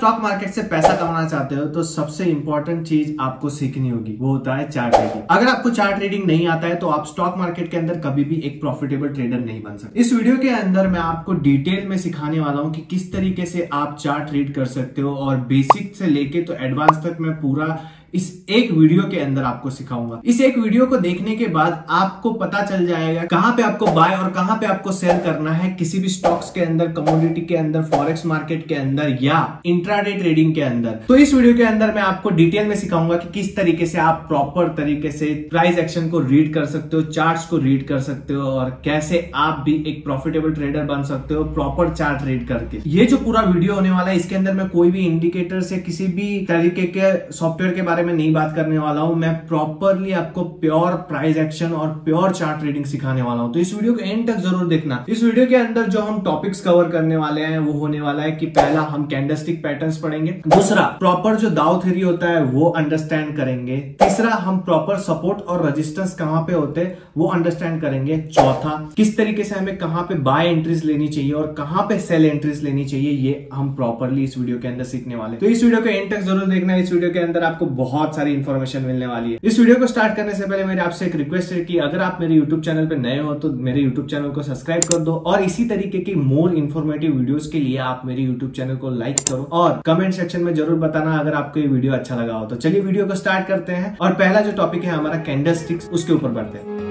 stock market से पैसा कमाना चाहते हो तो सबसे इंपॉर्टेंट चीज आपको सीखनी होगी वो होता है चार्ट रीडिंग अगर आपको चार्ट रीडिंग नहीं आता है तो आप स्टॉक मार्केट के अंदर कभी भी एक प्रॉफिटेबल ट्रेडर नहीं बन सकते इस वीडियो के अंदर मैं आपको डिटेल में सिखाने वाला हूँ कि किस तरीके से आप चार्ट रीड कर सकते हो और बेसिक से लेके तो एडवांस तक मैं पूरा इस एक वीडियो के अंदर आपको सिखाऊंगा इस एक वीडियो को देखने के बाद आपको पता चल जाएगा कहाँ पे आपको बाय और कहाँ पे आपको सेल करना है किसी भी स्टॉक्स के अंदर कम्युनिटी के अंदर फॉरेक्स मार्केट के अंदर या इंट्राडे ट्रेडिंग के अंदर तो इस वीडियो के अंदर मैं आपको डिटेल में सिखाऊंगा कि किस तरीके से आप प्रॉपर तरीके से प्राइस एक्शन को रीड कर सकते हो चार्ट को रीड कर सकते हो और कैसे आप भी एक प्रॉफिटेबल ट्रेडर बन सकते हो प्रॉपर चार्ट रीड करके ये जो पूरा वीडियो होने वाला है इसके अंदर मैं कोई भी इंडिकेटर से किसी भी तरीके के सॉफ्टवेयर के बारे बारे में नहीं बात करने वाला हूं मैं प्रॉपरली आपको प्योर प्राइस एक्शन और प्योर चार्ट ट्रेडिंग सिखाने वाला हूं तो इस वीडियो को एंड तक जरूर देखना इस वीडियो के अंदर जो हम टॉपिक्स कवर करने वाले हैं वो होने वाला है कि पहला हम कैंडलस्टिक पैटर्न्स पढ़ेंगे दूसरा प्रॉपर जो दाव थ्योरी होता है वो अंडरस्टैंड करेंगे तीसरा हम प्रॉपर सपोर्ट और रेजिस्टेंस कहाँ पे होते हैं वो अंडरस्टैंड करेंगे चौथा किस तरीके से हमें कहाँ पे बाय एंट्रीज लेनी चाहिए और कहाँ पे सेल एंट्रीज लेनी चाहिए ये हम प्रॉपरली इस वीडियो के अंदर सीखने वाले तो इस वीडियो को एंड तक जरूर देखना इस वीडियो के अंदर आपको बहुत बहुत सारी इन्फॉर्मेशन मिलने वाली है इस वीडियो को स्टार्ट करने से पहले मेरे आपसे एक रिक्वेस्ट है कि अगर आप मेरे यूट्यूब चैनल पर नए हो तो मेरे यूट्यूब चैनल को सब्सक्राइब कर दो और इसी तरीके की मोर इन्फॉर्मेटिव वीडियोस के लिए आप मेरे यूट्यूब चैनल को लाइक करो और कमेंट सेक्शन में जरूर बताना अगर आपको ये वीडियो अच्छा लगा हो तो चलिए वीडियो को स्टार्ट करते हैं और पहला जो टॉपिक है हमारा कैंडल स्टिक्स उसके ऊपर बढ़ते हैं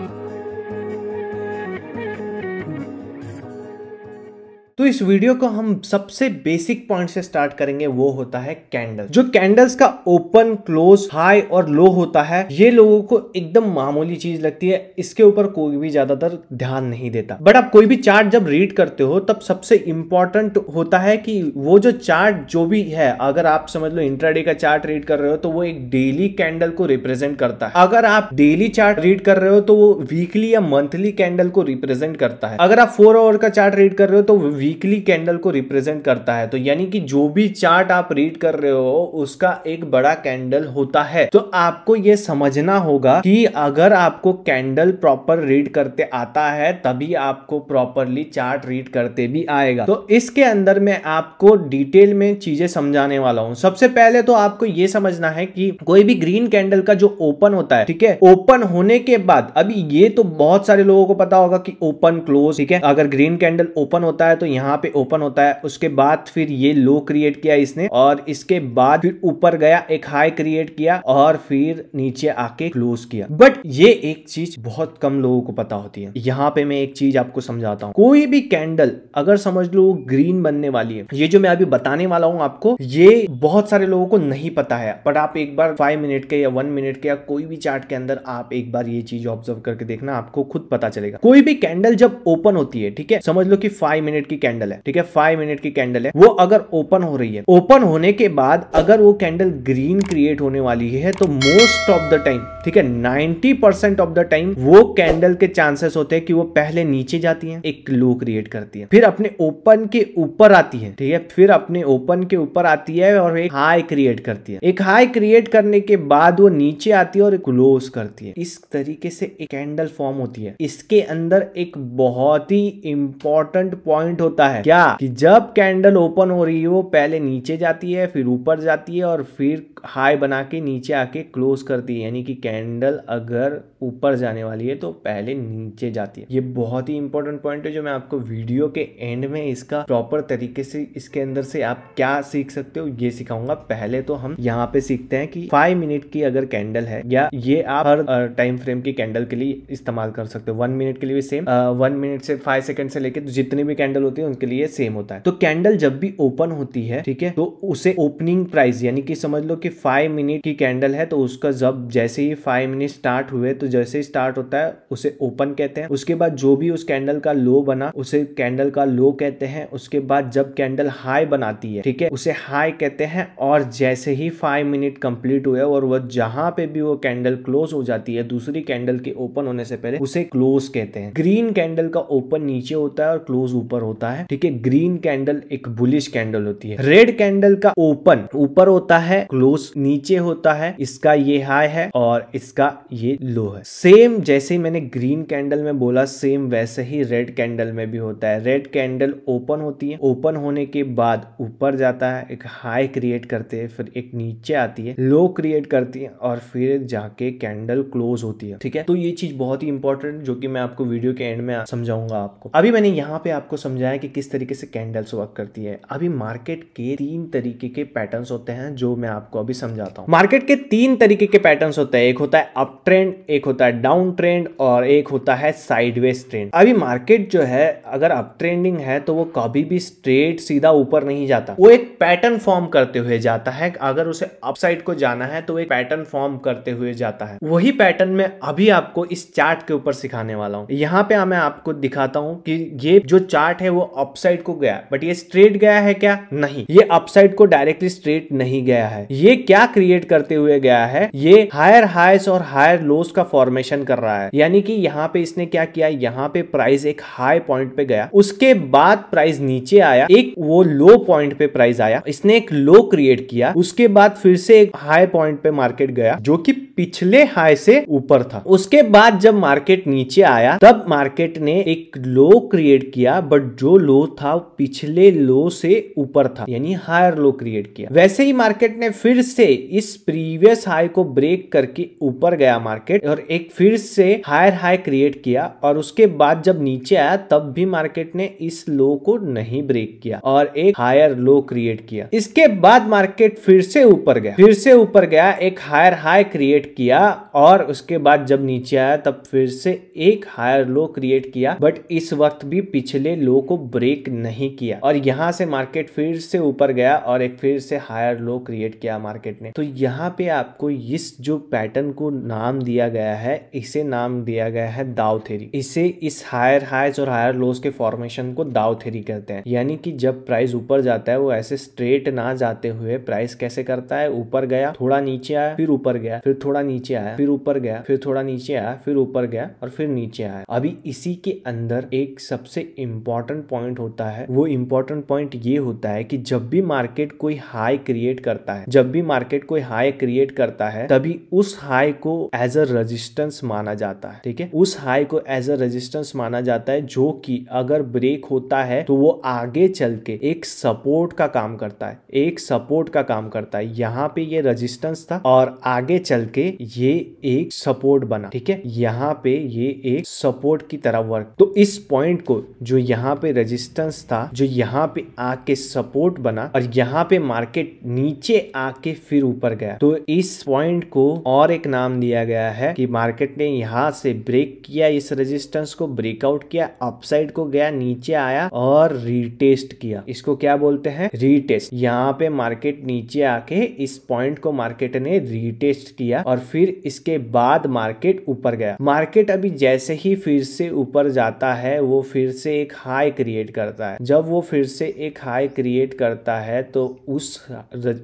तो इस वीडियो को हम सबसे बेसिक पॉइंट से स्टार्ट करेंगे वो होता है कैंडल जो कैंडल्स का ओपन क्लोज हाई और लो होता है ये लोगों को एकदम मामूली चीज लगती है इसके ऊपर कोई भी ज्यादातर ध्यान नहीं देता बट आप कोई भी चार्ट जब रीड करते हो तब सबसे इंपॉर्टेंट होता है कि वो जो चार्ट जो भी है अगर आप समझ लो इंट्राडे का चार्ट रीड कर रहे हो तो वो एक डेली कैंडल को रिप्रेजेंट करता है अगर आप डेली चार्ट रीड कर रहे हो तो वो वीकली या मंथली कैंडल को रिप्रेजेंट करता है अगर आप फोर आवर का चार्ट रीड कर रहे हो तो वीकली कैंडल को रिप्रेजेंट करता है तो यानी कि जो भी चार्ट आप रीड कर रहे हो उसका एक बड़ा कैंडल होता है तो आपको यह समझना होगा कि अगर आपको कैंडल प्रॉपर रीड करते आता है तभी आपको प्रॉपरली चार्ट रीड करते भी आएगा तो इसके अंदर मैं आपको डिटेल में चीजें समझाने वाला हूँ सबसे पहले तो आपको यह समझना है कि कोई भी ग्रीन कैंडल का जो ओपन होता है ठीक है ओपन होने के बाद अभी ये तो बहुत सारे लोगों को पता होगा कि ओपन क्लोज ठीक है अगर ग्रीन कैंडल ओपन होता है तो यहाँ यहाँ पे ओपन होता है उसके बाद फिर ये लो क्रिएट किया इसने और इसके बाद फिर ऊपर गया एक हाई क्रिएट किया और फिर नीचे आके क्लोज किया बट ये एक चीज बहुत कम लोगों को पता होती है यहाँ पे मैं एक चीज आपको समझाता हूँ कोई भी कैंडल अगर समझ लो ग्रीन बनने वाली है ये जो मैं अभी बताने वाला हूँ आपको ये बहुत सारे लोगों को नहीं पता है बट आप एक बार फाइव मिनट के या वन मिनट के या कोई भी चार्ट के अंदर आप एक बार ये चीज ऑब्जर्व करके देखना आपको खुद पता चलेगा कोई भी कैंडल जब ओपन होती है ठीक है समझ लो कि फाइव मिनट की कैंडल है ठीक है फाइव मिनट की कैंडल है वो अगर ओपन हो रही है ओपन होने के बाद अगर वो कैंडल ग्रीन क्रिएट होने वाली है तो मोस्ट ऑफ द टाइम ठीक है ninety percent of the time वो कैंडल के चांसेस होते हैं कि वो पहले नीचे जाती है एक लो क्रिएट करती है फिर अपने ओपन के ऊपर आती है ठीक है फिर अपने ओपन के ऊपर आती है और एक हाई क्रिएट करती है एक हाई क्रिएट करने के बाद वो नीचे आती है और क्लोज करती है इस तरीके से एक कैंडल फॉर्म होती है इसके अंदर एक बहुत ही इंपॉर्टेंट पॉइंट होता है क्या कि जब कैंडल ओपन हो रही है वो पहले नीचे जाती है फिर ऊपर जाती है और फिर हाई बना के नीचे आके क्लोज करती है यानी कि कैंडल अगर ऊपर जाने वाली है तो पहले नीचे जाती है ये बहुत ही इंपॉर्टेंट पॉइंट है जो मैं आपको वीडियो के एंड में इसका प्रॉपर तरीके से इसके अंदर से आप क्या सीख सकते हो ये सिखाऊंगा पहले तो हम यहाँ पे सीखते हैं कि फाइव मिनट की अगर कैंडल है या ये आप हर टाइम फ्रेम की कैंडल के लिए इस्तेमाल कर सकते हो वन मिनट के लिए भी सेम वन मिनट से फाइव सेकंड से लेके तो जितनी भी कैंडल होती है होती है उनके लिए सेम होता है तो कैंडल जब भी ओपन होती है ठीक है तो उसे ओपनिंग प्राइस यानी कि समझ लो कि फाइव मिनट की कैंडल है तो उसका जब जैसे ही फाइव मिनट स्टार्ट हुए तो जैसे ही स्टार्ट होता है उसे ओपन कहते हैं उसके बाद जो भी उस कैंडल का लो बना उसे कैंडल का लो कहते हैं उसके बाद जब कैंडल हाई बनाती है ठीक है उसे हाई कहते हैं और जैसे ही फाइव मिनट कंप्लीट हुए और वह जहां पे भी वो कैंडल क्लोज हो जाती है दूसरी कैंडल के ओपन होने से पहले उसे क्लोज कहते हैं ग्रीन कैंडल का ओपन नीचे होता है और क्लोज ऊपर होता है होता है ठीक है ग्रीन कैंडल एक बुलिश कैंडल होती है रेड कैंडल का ओपन ऊपर होता है क्लोज नीचे होता है इसका ये हाई है और इसका ये लो है सेम जैसे मैंने ग्रीन कैंडल में बोला सेम वैसे ही रेड कैंडल में भी होता है रेड कैंडल ओपन होती है ओपन होने के बाद ऊपर जाता है एक हाई क्रिएट करते हैं फिर एक नीचे आती है लो क्रिएट करती है और फिर जाके कैंडल क्लोज होती है ठीक है तो ये चीज बहुत ही इंपॉर्टेंट जो कि मैं आपको वीडियो के एंड में समझाऊंगा आपको अभी मैंने यहाँ पे आपको समझाया कि किस तरीके से कैंडल्स वर्क करती है अभी मार्केट के तीन तरीके के पैटर्न होते हैं जो मैं आपको अभी समझाता हूँ मार्केट के तीन तरीके के पैटर्न होते हैं एक होता है अप ट्रेंड एक होता है डाउन ट्रेंड और एक होता है साइडवेज ट्रेंड अभी मार्केट जो है अगर अप ट्रेंडिंग है तो वो कभी भी स्ट्रेट सीधा ऊपर नहीं जाता वो एक पैटर्न फॉर्म करते हुए जाता है अगर उसे अपसाइड को जाना है तो एक पैटर्न फॉर्म करते हुए जाता है वही पैटर्न में अभी आपको इस चार्ट के ऊपर सिखाने वाला हूँ यहाँ पे मैं आपको दिखाता हूँ कि ये जो चार्ट है वो अपसाइड को गया बट ये स्ट्रेट गया है क्या नहीं ये अपसाइड को डायरेक्टली स्ट्रेट नहीं गया है ये क्या क्रिएट करते हुए गया है ये हायर हाइस और हायर लोस का फॉर्मेशन कर रहा है यानी कि यहाँ पे इसने क्या किया यहाँ पे प्राइस एक हाई पॉइंट पे गया उसके बाद प्राइस नीचे आया एक वो लो पॉइंट पे प्राइस आया इसने एक लो क्रिएट किया उसके बाद फिर से एक हाई पॉइंट पे मार्केट गया जो कि पिछले हाई से ऊपर था उसके बाद जब मार्केट नीचे आया तब मार्केट ने एक लो क्रिएट किया बट जो लो था पिछले लो से ऊपर था यानी हायर लो क्रिएट किया वैसे ही मार्केट ने फिर से इस प्रीवियस हाई को ब्रेक करके ऊपर गया मार्केट और एक फिर से हायर हाई क्रिएट किया और उसके बाद जब नीचे आया तब भी मार्केट ने इस लो को नहीं ब्रेक किया और एक हायर लो क्रिएट किया इसके बाद मार्केट फिर से ऊपर गया फिर से ऊपर गया एक हायर हाई क्रिएट किया और उसके बाद जब नीचे आया तब फिर से एक हायर लो क्रिएट किया बट इस वक्त भी पिछले लो को ब्रेक नहीं किया और यहाँ से मार्केट फिर से ऊपर गया और एक फिर से हायर लो क्रिएट किया मार्केट ने तो यहाँ पे आपको इस जो पैटर्न को नाम दिया गया है इसे नाम दिया गया है दाव थेरी इसे इस हायर हाइज और हायर लोस के फॉर्मेशन को दाव थेरी कहते हैं यानी कि जब प्राइस ऊपर जाता है वो ऐसे स्ट्रेट ना जाते हुए प्राइस कैसे करता है ऊपर गया थोड़ा नीचे आया फिर ऊपर गया फिर थोड़ा नीचे आया फिर ऊपर गया फिर थोड़ा नीचे आया फिर ऊपर गया और फिर नीचे आया अभी इसी के अंदर एक सबसे इंपॉर्टेंट पॉइंट पॉइंट होता है वो इंपॉर्टेंट पॉइंट ये होता है कि जब भी मार्केट कोई हाई क्रिएट करता है जब भी मार्केट कोई हाई क्रिएट करता है तभी उस हाई को एज अ रजिस्टेंस माना जाता है ठीक है उस हाई को एज अ रजिस्टेंस माना जाता है जो कि अगर ब्रेक होता है तो वो आगे चल के एक सपोर्ट का काम करता है एक सपोर्ट का काम करता है यहाँ पे ये रजिस्टेंस था और आगे चल के ये एक सपोर्ट बना ठीक है यहाँ पे ये एक सपोर्ट की तरह वर्क तो इस पॉइंट को जो यहाँ पे रेजिस्टेंस था जो यहाँ पे आके सपोर्ट बना और यहाँ पे मार्केट नीचे आके फिर ऊपर गया तो इस पॉइंट को और एक नाम दिया गया है कि मार्केट ने यहाँ से ब्रेक किया इस रेजिस्टेंस को ब्रेकआउट किया अपसाइड को गया नीचे आया और रिटेस्ट किया इसको क्या बोलते हैं रिटेस्ट यहाँ पे मार्केट नीचे आके इस पॉइंट को मार्केट ने रिटेस्ट किया और फिर इसके बाद मार्केट ऊपर गया मार्केट अभी जैसे ही फिर से ऊपर जाता है वो फिर से एक हाई क्रिएट करता है जब वो फिर से एक हाई क्रिएट करता है तो उस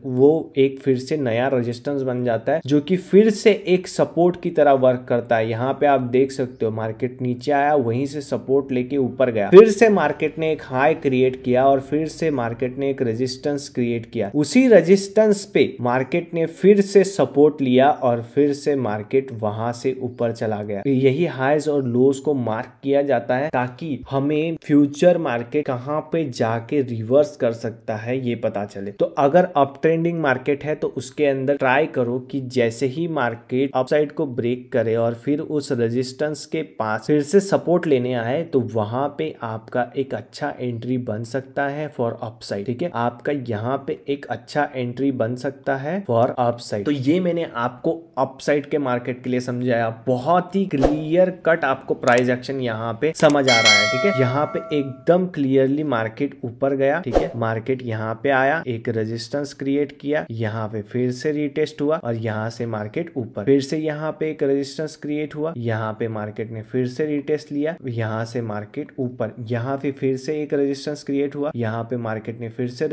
वो एक फिर से नया रेजिस्टेंस बन जाता है जो कि फिर से एक सपोर्ट की तरह वर्क करता है यहाँ पे आप देख सकते हो मार्केट नीचे आया वहीं से सपोर्ट लेके ऊपर गया फिर से मार्केट ने एक हाई क्रिएट किया और फिर से मार्केट ने एक रेजिस्टेंस क्रिएट किया उसी रेजिस्टेंस पे मार्केट ने फिर से सपोर्ट लिया और फिर से मार्केट वहां से ऊपर चला गया यही हाइज और लोज को मार्क किया जाता है ताकि हमें फ्यूचर फ्यूचर मार्केट कहाँ पे जाके रिवर्स कर सकता है ये पता चले तो अगर अप ट्रेंडिंग मार्केट है तो उसके अंदर ट्राई करो कि जैसे ही मार्केट अपसाइड को ब्रेक करे और फिर उस रेजिस्टेंस के पास फिर से सपोर्ट लेने आए तो वहां पे आपका एक अच्छा एंट्री बन सकता है फॉर अपसाइड ठीक है आपका यहाँ पे एक अच्छा एंट्री बन सकता है फॉर अपसाइड तो ये मैंने आपको अपसाइड के मार्केट के लिए समझाया बहुत ही क्लियर कट आपको प्राइस एक्शन यहाँ पे समझ आ रहा है ठीक है यहाँ पे एक एकदम क्लियरली मार्केट ऊपर गया ठीक है मार्केट यहाँ पे आया एक रेजिस्टेंस क्रिएट किया यहाँ पे फिर से रिटेस्ट हुआ और यहाँ से मार्केट ऊपर फिर से यहाँ पे एक रेजिस्टेंस क्रिएट हुआ यहाँ पे मार्केट ने फिर से रिटेस्ट लिया यहाँ से मार्केट ऊपर यहाँ पे फिर से एक रेजिस्टेंस क्रिएट हुआ यहाँ पे मार्केट ने फिर से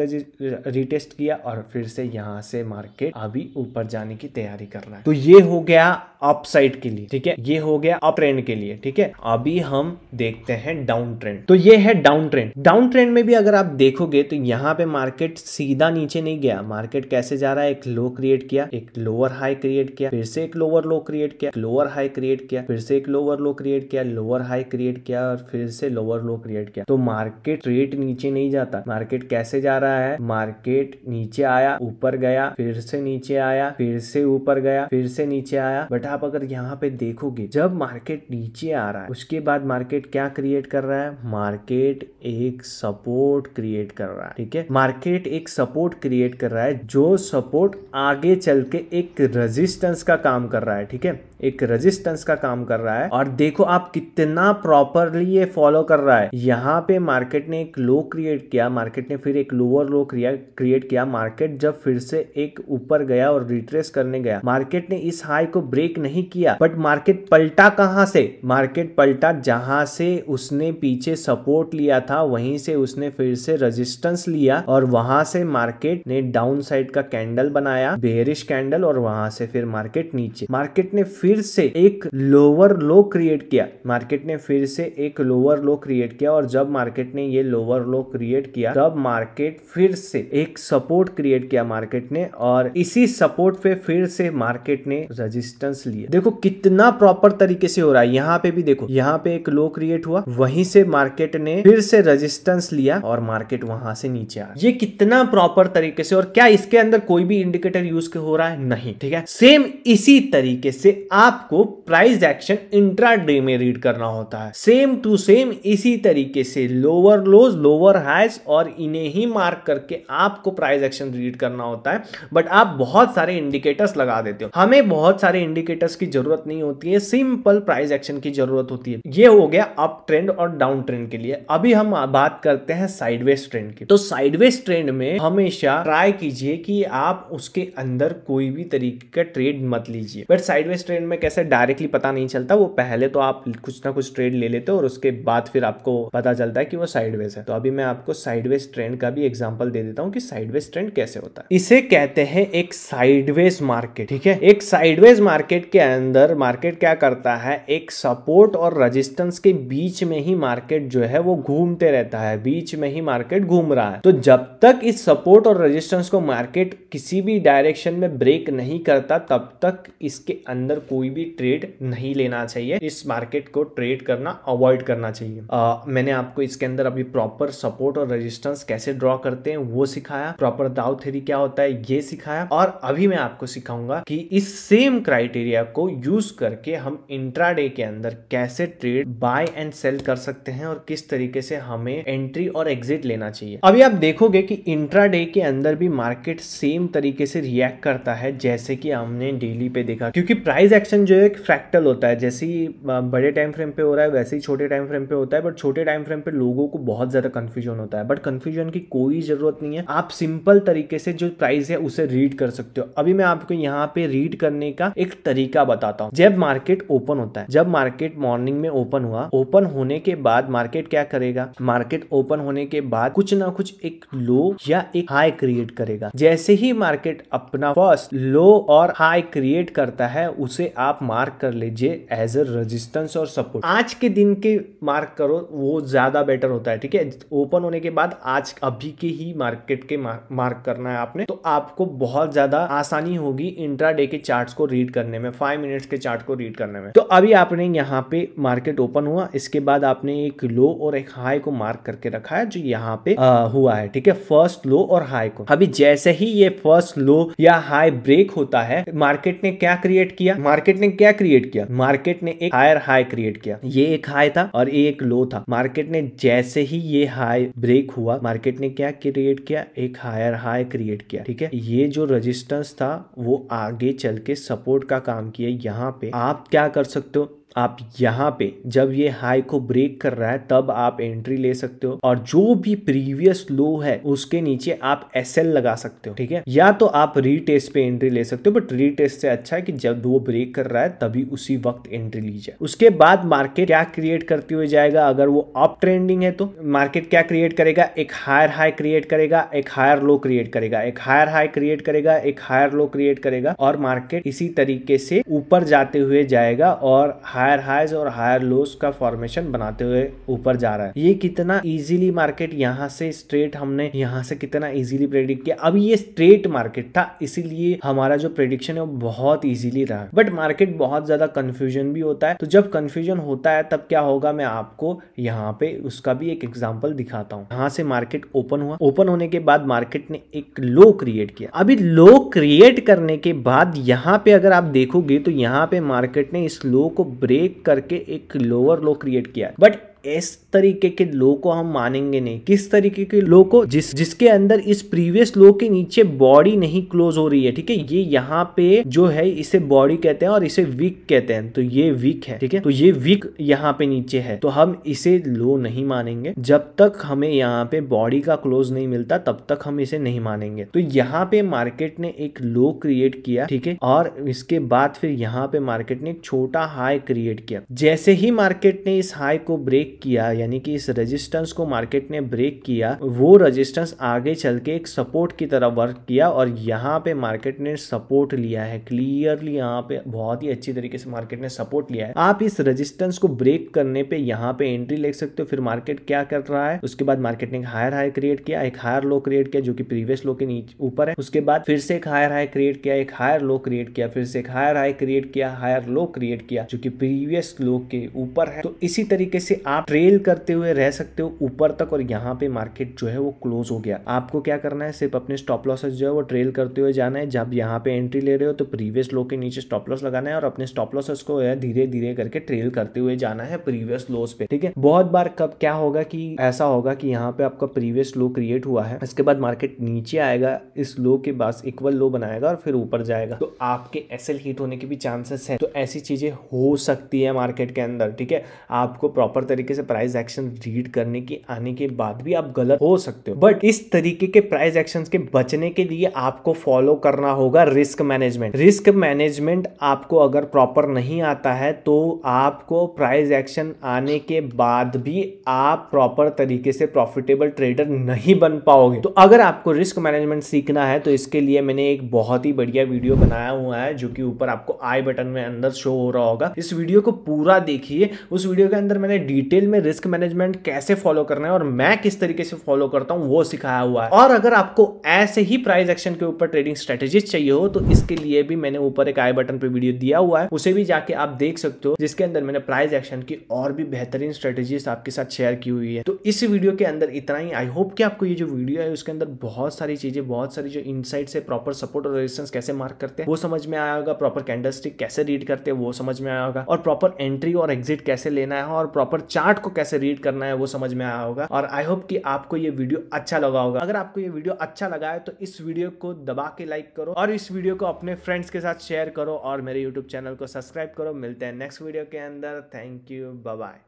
रिटेस्ट किया और फिर से यहाँ से मार्केट अभी ऊपर जाने की तैयारी कर रहा है तो ये हो गया अपसाइड के लिए ठीक है ये हो गया अप ट्रेंड के लिए ठीक है अभी हम देखते हैं डाउन ट्रेंड तो ये है डाउन ट्रेंड डाउन ट्रेंड में भी अगर आप देखोगे तो यहाँ पे मार्केट सीधा नीचे नहीं गया मार्केट कैसे जा रहा है एक लो क्रिएट किया एक लोअर हाई क्रिएट किया फिर से एक लोअर लो क्रिएट किया लोअर हाई क्रिएट किया फिर से एक लोअर लो क्रिएट किया लोअर हाई क्रिएट किया और फिर से लोअर लो क्रिएट किया तो मार्केट रेट नीचे नहीं जाता मार्केट कैसे जा रहा है मार्केट नीचे आया ऊपर गया फिर से नीचे आया फिर से ऊपर गया फिर से नीचे आया बट आप अगर यहाँ पे देखोगे जब मार्केट नीचे आ रहा है उसके बाद मार्केट क्या क्रिएट कर रहा है मार्केट एक सपोर्ट क्रिएट कर रहा है ठीक है मार्केट एक सपोर्ट क्रिएट कर रहा है जो सपोर्ट आगे चल के एक रेजिस्टेंस का काम कर रहा है ठीक है एक रेजिस्टेंस का काम कर रहा है और देखो आप कितना प्रॉपरली ये फॉलो कर रहा है यहाँ पे मार्केट ने एक लो क्रिएट किया मार्केट ने फिर एक लोअर लो क्रिएट किया मार्केट जब फिर से एक ऊपर गया और रिट्रेस करने गया मार्केट ने इस हाई को ब्रेक नहीं किया बट मार्केट पलटा कहाँ से मार्केट पलटा जहां से उसने पीछे सपोर्ट लिया था वहीं से उसने फिर से रेजिस्टेंस लिया और वहां से मार्केट ने डाउन साइड का कैंडल बनाया बेहरिश कैंडल और वहां से फिर मार्केट नीचे मार्केट ने फिर फिर से एक लोअर लो क्रिएट किया मार्केट ने फिर से एक लोअर लो क्रिएट किया और जब मार्केट ने ये लोअर लो क्रिएट किया तब मार्केट फिर से एक सपोर्ट क्रिएट किया मार्केट ने और इसी सपोर्ट पे फिर से मार्केट ने रजिस्टेंस लिया देखो कितना प्रॉपर तरीके से हो रहा है यहाँ पे भी देखो यहाँ पे एक लो क्रिएट हुआ वहीं से मार्केट ने फिर से रेजिस्टेंस लिया और मार्केट वहां से नीचे आ ये कितना प्रॉपर तरीके से और क्या इसके अंदर कोई भी इंडिकेटर यूज हो रहा है नहीं ठीक है सेम इसी तरीके से आपको प्राइस एक्शन डे में रीड करना होता है सेम टू सेम इसी तरीके से लोअर लोज लोअर हाइज और इन्हें ही मार्क करके आपको प्राइस एक्शन रीड करना होता है बट आप बहुत सारे इंडिकेटर्स लगा देते हो हमें बहुत सारे इंडिकेटर्स की जरूरत नहीं होती है सिंपल प्राइस एक्शन की जरूरत होती है ये हो गया अप ट्रेंड और डाउन ट्रेंड के लिए अभी हम बात करते हैं साइडवेज ट्रेंड की तो साइडवेज ट्रेंड में हमेशा ट्राई कीजिए कि आप उसके अंदर कोई भी तरीके का ट्रेड मत लीजिए बट साइडवेज ट्रेंड में कैसे डायरेक्टली पता नहीं चलता वो पहले तो आप कुछ ना कुछ ट्रेड ले लेते हो और उसके बाद फिर आपको पता चलता है कि वो साइडवेज है तो अभी मैं आपको साइडवेज ट्रेंड का भी एग्जाम्पल दे देता हूँ कि साइडवेज ट्रेंड कैसे होता है इसे कहते हैं एक साइडवेज मार्केट ठीक है एक साइडवेज मार्केट के अंदर मार्केट क्या करता है एक सपोर्ट और रजिस्टेंस के बीच में ही मार्केट जो है वो घूमते रहता है बीच में ही मार्केट घूम रहा है तो जब तक इस सपोर्ट और रजिस्टेंस को मार्केट किसी भी डायरेक्शन में ब्रेक नहीं करता तब तक इसके अंदर कोई भी ट्रेड नहीं लेना चाहिए इस मार्केट को ट्रेड करना अवॉइड करना चाहिए आ, मैंने आपको इसके अंदर अभी प्रॉपर सपोर्ट और रेजिस्टेंस कैसे ड्रॉ करते हैं वो सिखाया प्रॉपर दाव थेरी क्या होता है ये सिखाया और अभी मैं आपको सिखाऊंगा कि इस सेम क्राइटेरिया को यूज करके हम इंट्राडे के अंदर कैसे ट्रेड बाय एंड सेल कर सकते हैं और किस तरीके से हमें एंट्री और एग्जिट लेना चाहिए अभी आप देखोगे कि इंट्राडे के अंदर भी मार्केट सेम तरीके से रिएक्ट करता है जैसे कि हमने डेली पे देखा क्योंकि प्राइस इंटरेक्शन जो है एक फ्रैक्टल होता है जैसे ही बड़े टाइम फ्रेम पे हो रहा है वैसे ही छोटे टाइम फ्रेम पे होता है बट छोटे टाइम फ्रेम पे लोगों को बहुत ज़्यादा कंफ्यूजन होता है बट कंफ्यूजन की कोई ज़रूरत नहीं है आप सिंपल तरीके से जो प्राइस है उसे रीड कर सकते हो अभी मैं आपको यहाँ पे रीड करने का एक तरीका बताता हूँ जब मार्केट ओपन होता है जब मार्केट मॉर्निंग में ओपन हुआ ओपन होने के बाद मार्केट क्या करेगा मार्केट ओपन होने के बाद कुछ ना कुछ एक लो या एक हाई क्रिएट करेगा जैसे ही मार्केट अपना फर्स्ट लो और हाई क्रिएट करता है उसे आप मार्क कर लीजिए एज अ रजिस्टेंस और सपोर्ट आज के दिन के मार्क करो वो ज़्यादा बेटर होता है ठीक है ओपन होने के बाद आज अभी के ही मार्केट के मार्क करना है आपने तो आपको बहुत ज़्यादा आसानी होगी इंट्रा के चार्ट को रीड करने में फाइव मिनट्स के चार्ट को रीड करने में तो अभी आपने यहाँ पे मार्केट ओपन हुआ इसके बाद आपने एक लो और एक हाई को मार्क करके रखा है जो यहाँ पे आ, हुआ है ठीक है फर्स्ट लो और हाई को अभी जैसे ही ये फर्स्ट लो या हाई ब्रेक होता है मार्केट ने क्या क्रिएट किया मार्केट मार्केट ने क्या क्रिएट किया मार्केट ने एक हायर हाई क्रिएट किया ये एक हाई था और ये एक लो था मार्केट ने जैसे ही ये हाई ब्रेक हुआ मार्केट ने क्या क्रिएट किया एक हायर हाई क्रिएट किया ठीक है ये जो रजिस्टेंस था वो आगे चल के सपोर्ट का काम किया यहाँ पे आप क्या कर सकते हो आप यहाँ पे जब ये हाई को ब्रेक कर रहा है तब आप एंट्री ले सकते हो और जो भी प्रीवियस लो है उसके नीचे आप एस लगा सकते हो ठीक है या तो आप रीटेस्ट पे एंट्री ले सकते हो बट रीटेस्ट से अच्छा है कि जब वो ब्रेक कर रहा है तभी उसी वक्त एंट्री ली जाए उसके बाद मार्केट क्या क्रिएट करते हुए जाएगा अगर वो अप ट्रेंडिंग है तो मार्केट क्या क्रिएट करेगा एक हायर हाई क्रिएट करेगा एक हायर लो क्रिएट करेगा एक हायर हाई क्रिएट करेगा एक हायर लो क्रिएट करेगा और मार्केट इसी तरीके से ऊपर जाते हुए जाएगा और हायर हाइज और हायर लोस का फॉर्मेशन बनाते हुए ऊपर जा रहा है ये कितना इजीली मार्केट यहाँ से स्ट्रेट हमने यहाँ से कितना इजीली प्रेडिक्ट किया अभी ये स्ट्रेट मार्केट था इसीलिए हमारा जो प्रेडिक्शन है वो बहुत इजीली रहा बट मार्केट बहुत ज्यादा कंफ्यूजन भी होता है तो जब कंफ्यूजन होता है तब क्या होगा मैं आपको यहाँ पे उसका भी एक एग्जाम्पल दिखाता हूँ यहाँ से मार्केट ओपन हुआ ओपन होने के बाद मार्केट ने एक लो क्रिएट किया अभी लो क्रिएट करने के बाद यहाँ पे अगर आप देखोगे तो यहाँ पे मार्केट ने इस लो को ब्रेक करके एक लोअर लो क्रिएट किया बट इस तरीके के लो को हम मानेंगे नहीं किस तरीके के लो को जिस जिसके अंदर इस प्रीवियस लो के नीचे बॉडी नहीं क्लोज हो रही है ठीक है ये यहाँ पे जो है इसे बॉडी कहते हैं और इसे वीक कहते हैं तो ये वीक है ठीक है तो ये वीक यहाँ पे नीचे है तो हम इसे लो नहीं मानेंगे जब तक हमें यहाँ पे बॉडी का क्लोज नहीं मिलता तब तक हम इसे नहीं मानेंगे तो यहाँ पे मार्केट ने एक लो क्रिएट किया ठीक है और इसके बाद फिर यहाँ पे मार्केट ने एक छोटा हाई क्रिएट किया जैसे ही मार्केट ने इस हाई को ब्रेक ब्रेक किया यानी कि इस रेजिस्टेंस को मार्केट ने ब्रेक किया वो रेजिस्टेंस आगे चल के एक सपोर्ट की तरह वर्क किया और यहाँ पे मार्केट ने सपोर्ट लिया है क्लियरली यहाँ पे बहुत ही अच्छी तरीके से मार्केट ने सपोर्ट लिया है आप इस रजिस्टेंस को ब्रेक करने पे यहाँ पे एंट्री ले सकते हो फिर मार्केट क्या कर रहा है उसके बाद मार्केट ने एक हायर हाई क्रिएट किया एक हायर लो क्रिएट किया जो कि प्रीवियस लो के नीचे ऊपर है उसके बाद फिर से एक हायर हाई क्रिएट किया एक हायर लो क्रिएट किया फिर से एक हायर हाई क्रिएट किया हायर लो क्रिएट किया जो कि प्रीवियस लो के ऊपर है तो इसी तरीके से आप आप ट्रेल करते हुए रह सकते हो ऊपर तक और यहाँ पे मार्केट जो है वो क्लोज हो गया आपको क्या करना है सिर्फ अपने स्टॉप लॉसेस जो है वो ट्रेल करते हुए जाना है जब यहाँ पे एंट्री ले रहे हो तो प्रीवियस लो के नीचे स्टॉप लॉस लगाना है और अपने स्टॉप लॉसेस को धीरे धीरे करके ट्रेल करते हुए जाना है प्रीवियस लोस पे ठीक है बहुत बार कब क्या होगा कि ऐसा होगा कि यहाँ पे आपका प्रीवियस लो क्रिएट हुआ है इसके बाद मार्केट नीचे आएगा इस लो के पास इक्वल लो बनाएगा और फिर ऊपर जाएगा तो आपके एस हिट होने के भी चांसेस है तो ऐसी चीजें हो सकती है मार्केट के अंदर ठीक है आपको प्रॉपर तरीके तरीके से प्राइस एक्शन रीड करने की आने के बाद भी आप गलत हो सकते हो बट इस तरीके के प्राइस एक्शन के बचने के लिए आपको फॉलो करना होगा रिस्क मैनेजमेंट रिस्क मैनेजमेंट आपको अगर प्रॉपर नहीं आता है तो आपको प्राइस एक्शन आने के बाद भी आप प्रॉपर तरीके से प्रॉफिटेबल ट्रेडर नहीं बन पाओगे तो अगर आपको रिस्क मैनेजमेंट सीखना है तो इसके लिए मैंने एक बहुत ही बढ़िया वीडियो बनाया हुआ है जो कि ऊपर आपको आई बटन में अंदर शो हो रहा होगा इस वीडियो को पूरा देखिए उस वीडियो के अंदर मैंने डिटेल डिटेल में रिस्क मैनेजमेंट कैसे फॉलो करना है और मैं किस तरीके से फॉलो करता हूँ वो सिखाया हुआ है और अगर आपको ऐसे ही प्राइस एक्शन के ऊपर ट्रेडिंग स्ट्रेटेजी चाहिए हो तो इसके लिए भी मैंने ऊपर एक आई बटन पर वीडियो दिया हुआ है उसे भी जाके आप देख सकते हो जिसके अंदर मैंने प्राइज एक्शन की और भी बेहतरीन स्ट्रेटेजी आपके साथ शेयर की हुई है तो इस वीडियो के अंदर इतना ही आई होप कि आपको ये जो वीडियो है उसके अंदर बहुत सारी चीजें बहुत सारी जो इनसाइट से प्रॉपर सपोर्ट और रेजिस्टेंस कैसे मार्क करते हैं वो समझ में आया होगा प्रॉपर कैंडल कैसे रीड करते हैं वो समझ में आया होगा और प्रॉपर एंट्री और एग्जिट कैसे लेना है और प्रॉपर चार्ट चार्ट को कैसे रीड करना है वो समझ में आया होगा और आई होप कि आपको ये वीडियो अच्छा लगा होगा अगर आपको ये वीडियो अच्छा लगा है तो इस वीडियो को दबा के लाइक करो और इस वीडियो को अपने फ्रेंड्स के साथ शेयर करो और मेरे यूट्यूब चैनल को सब्सक्राइब करो मिलते हैं नेक्स्ट वीडियो के अंदर थैंक यू बाय